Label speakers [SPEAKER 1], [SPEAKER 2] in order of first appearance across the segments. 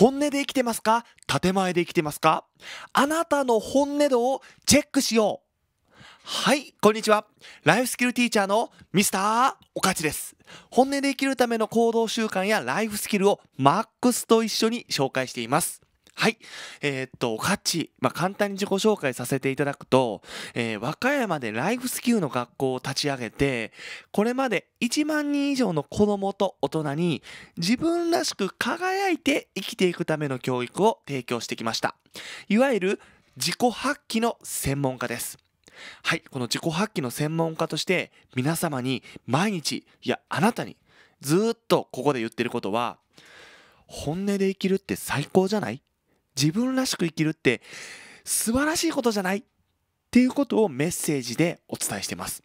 [SPEAKER 1] 本音で生きてますか建前で生きてますかあなたの本音度をチェックしようはい、こんにちは。ライフスキルティーチャーのミスターおかちです。本音で生きるための行動習慣やライフスキルをマックスと一緒に紹介しています。はい。えー、っと、ガチ。まあ、簡単に自己紹介させていただくと、えー、和歌山でライフスキルの学校を立ち上げて、これまで1万人以上の子供と大人に自分らしく輝いて生きていくための教育を提供してきました。いわゆる自己発揮の専門家です。はい。この自己発揮の専門家として皆様に毎日、いや、あなたにずっとここで言ってることは、本音で生きるって最高じゃない自分らしく生きるって素晴らしいことじゃないっていうことをメッセージでお伝えしてます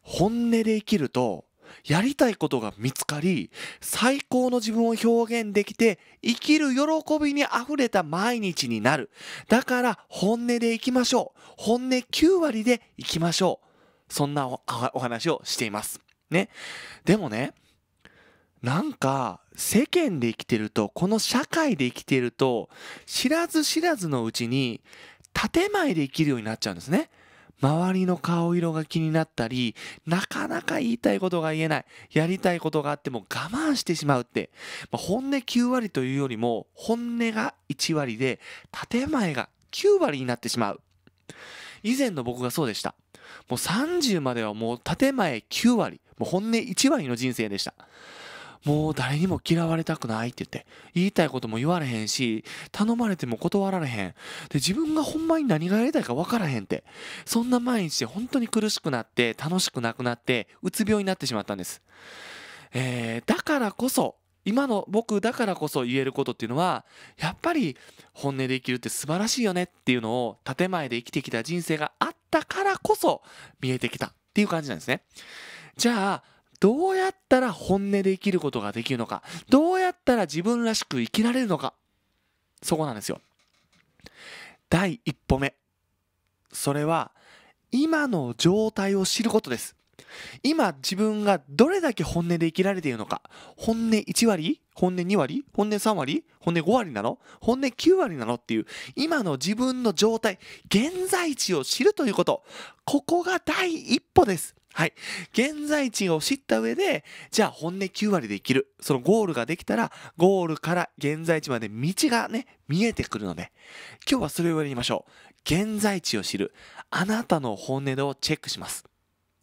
[SPEAKER 1] 本音で生きるとやりたいことが見つかり最高の自分を表現できて生きる喜びにあふれた毎日になるだから本音でいきましょう本音9割でいきましょうそんなお話をしていますねでもねなんか世間で生きてるとこの社会で生きてると知らず知らずのうちに建前で生きるようになっちゃうんですね。周りの顔色が気になったりなかなか言いたいことが言えないやりたいことがあっても我慢してしまうって、まあ、本音9割というよりも本音が1割で建前が9割になってしまう以前の僕がそうでしたもう30まではもう建前9割もう本音1割の人生でしたもう誰にも嫌われたくないって言って、言いたいことも言われへんし、頼まれても断られへん。で、自分がほんまに何がやりたいか分からへんって。そんな毎日で本当に苦しくなって、楽しくなくなって、うつ病になってしまったんです。えー、だからこそ、今の僕だからこそ言えることっていうのは、やっぱり本音で生きるって素晴らしいよねっていうのを建前で生きてきた人生があったからこそ見えてきたっていう感じなんですね。じゃあ、どうやったら本音で生きることができるのかどうやったら自分らしく生きられるのかそこなんですよ第一歩目それは今の状態を知ることです今自分がどれだけ本音で生きられているのか本音1割本音2割本音3割本音5割なの本音9割なのっていう今の自分の状態現在地を知るということここが第一歩ですはい。現在地を知った上で、じゃあ本音9割で生きる。そのゴールができたら、ゴールから現在地まで道がね、見えてくるので、今日はそれをやりましょう。現在地を知る。あなたの本音をチェックします。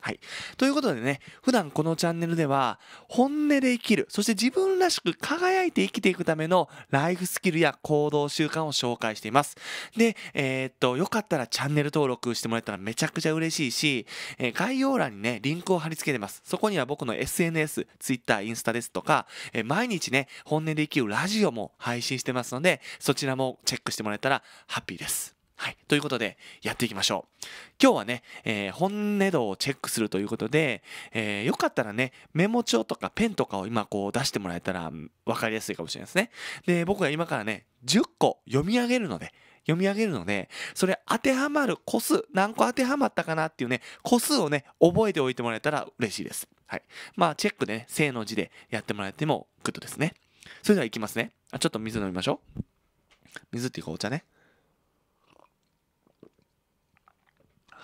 [SPEAKER 1] はい。ということでね、普段このチャンネルでは、本音で生きる、そして自分らしく輝いて生きていくためのライフスキルや行動習慣を紹介しています。で、えー、っと、よかったらチャンネル登録してもらえたらめちゃくちゃ嬉しいし、えー、概要欄にね、リンクを貼り付けてます。そこには僕の SNS、Twitter、インスタですとか、えー、毎日ね、本音で生きるラジオも配信してますので、そちらもチェックしてもらえたらハッピーです。はい。ということで、やっていきましょう。今日はね、えー、本音度をチェックするということで、えー、よかったらね、メモ帳とかペンとかを今こう出してもらえたら分かりやすいかもしれないですね。で、僕は今からね、10個読み上げるので、読み上げるので、それ当てはまる個数、何個当てはまったかなっていうね、個数をね、覚えておいてもらえたら嬉しいです。はい。まあ、チェックでね、正の字でやってもらえてもグッドですね。それではいきますね。あ、ちょっと水飲みましょう。水っていうかお茶ね。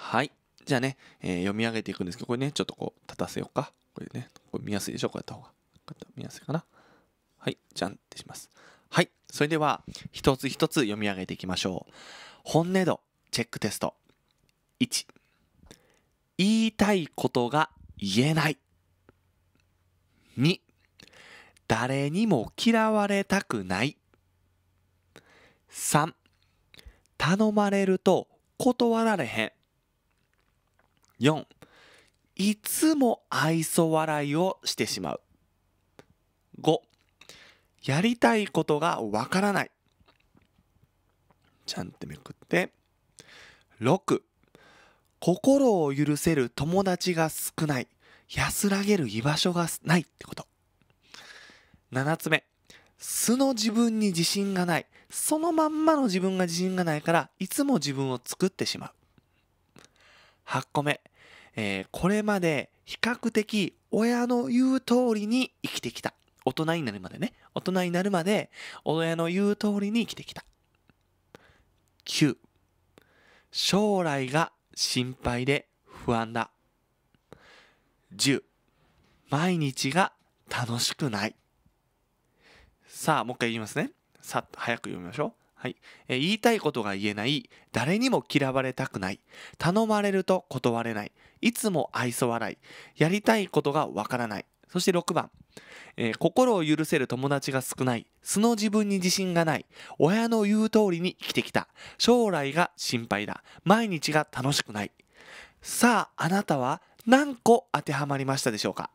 [SPEAKER 1] はい。じゃあね、えー、読み上げていくんですけど、これね、ちょっとこう、立たせようか。これね、これ見やすいでしょこうやった方が。こうやった見やすいかな。はい、じゃんってします。はい、それでは、一つ一つ読み上げていきましょう。本音度チェックテスト。1、言いたいことが言えない。2、誰にも嫌われたくない。3、頼まれると断られへん。4いつも愛想笑いをしてしまう5やりたいことがわからないちゃんとめくって6心を許せる友達が少ない安らげる居場所がないってこと7つ目素の自分に自信がないそのまんまの自分が自信がないからいつも自分を作ってしまう8個目、えー、これまで比較的親の言う通りに生きてきた。大人になるまでね。大人になるまで親の言う通りに生きてきた。9、将来が心配で不安だ。10、毎日が楽しくない。さあ、もう一回言いますね。さっと早く読みましょう。はい、え言いたいことが言えない誰にも嫌われたくない頼まれると断れないいつも愛想笑いやりたいことがわからないそして6番、えー、心を許せる友達が少ない素の自分に自信がない親の言う通りに生きてきた将来が心配だ毎日が楽しくないさああなたは何個当てはまりましたでしょうか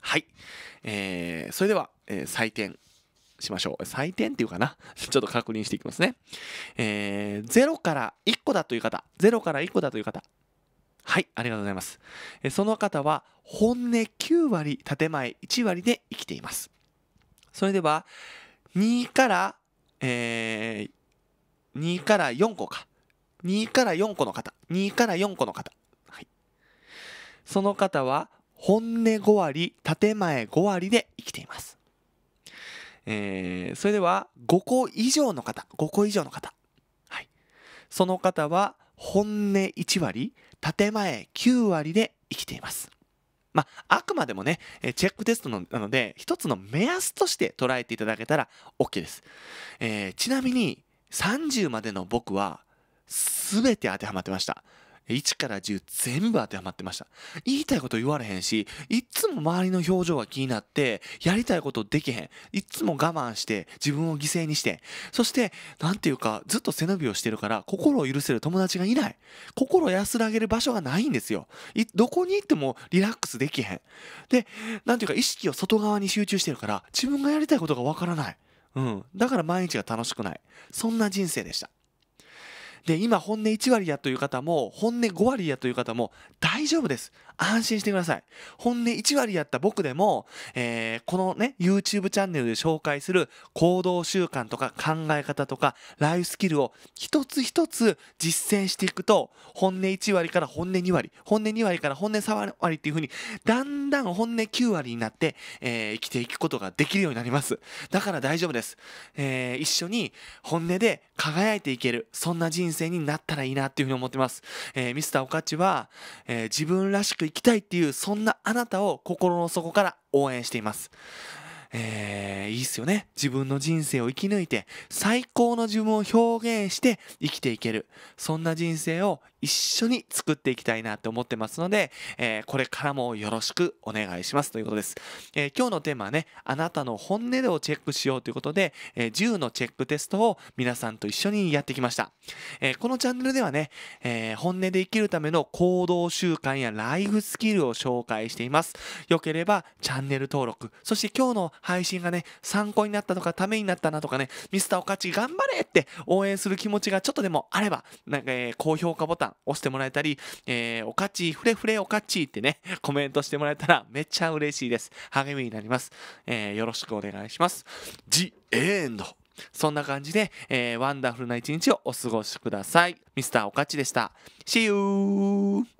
[SPEAKER 1] はい、えー、それでは、えー、採点しましょう。採点っていうかな。ちょっと確認していきますね。えー、0から1個だという方、0から1個だという方。はい、ありがとうございます。えその方は、本音9割、建前1割で生きています。それでは、2から、えー、2から4個か。2から4個の方。2から4個の方。はい。その方は、本音5割、建前5割で生きています。えー、それでは5個以上の方5個以上の方はいその方は本音1割建前9割で生きていますまあ、あくまでもね、チェックテストのなので、一つの目安として捉えていただけたら OK です。えー、ちなみに、30までの僕は、すべて当てはまってました。1から10全部当てはまってました。言いたいこと言われへんし、いつも周りの表情が気になって、やりたいことできへん。いつも我慢して、自分を犠牲にして、そして、なんていうか、ずっと背伸びをしてるから、心を許せる友達がいない。心安らげる場所がないんですよ。どこに行ってもリラックスできへん。で、なんていうか、意識を外側に集中してるから、自分がやりたいことがわからない。うん。だから毎日が楽しくない。そんな人生でした。で今本音1割やという方も本音5割やという方も大丈夫です安心してください本音1割やった僕でも、えー、このね YouTube チャンネルで紹介する行動習慣とか考え方とかライフスキルを一つ一つ実践していくと本音1割から本音2割本音2割から本音3割っていう風にだんだん本音9割になって、えー、生きていくことができるようになりますだから大丈夫です、えー、一緒に本音で輝いていけるそんな人人生になったらいいなっていうふうに思ってます。えー、ミスターおかちは、えー、自分らしく生きたいっていう、そんなあなたを心の底から応援しています。えー、いいっすよね。自分の人生を生き抜いて、最高の自分を表現して生きていける。そんな人生を一緒に作っていきたいなって思ってますので、えー、これからもよろしくお願いしますということです、えー、今日のテーマはねあなたの本音をチェックしようということで、えー、10のチェックテストを皆さんと一緒にやってきました、えこのチャンネルではね、え本音で生きるための行動習慣やライフスキルを紹介していますよければチャンネル登録そして今日の配信がね参考になったとかためになったなとかねミスターおかち頑張れって応援する気持ちがちょっとでもあればなんか、え高評価ボタン押してもらえたり、えー、おかち、フレフレおかちってね、コメントしてもらえたらめっちゃ嬉しいです。励みになります。えー、よろしくお願いします。The End! そんな感じで、えー、ワンダフルな一日をお過ごしください。ミスターおかちでした。See you!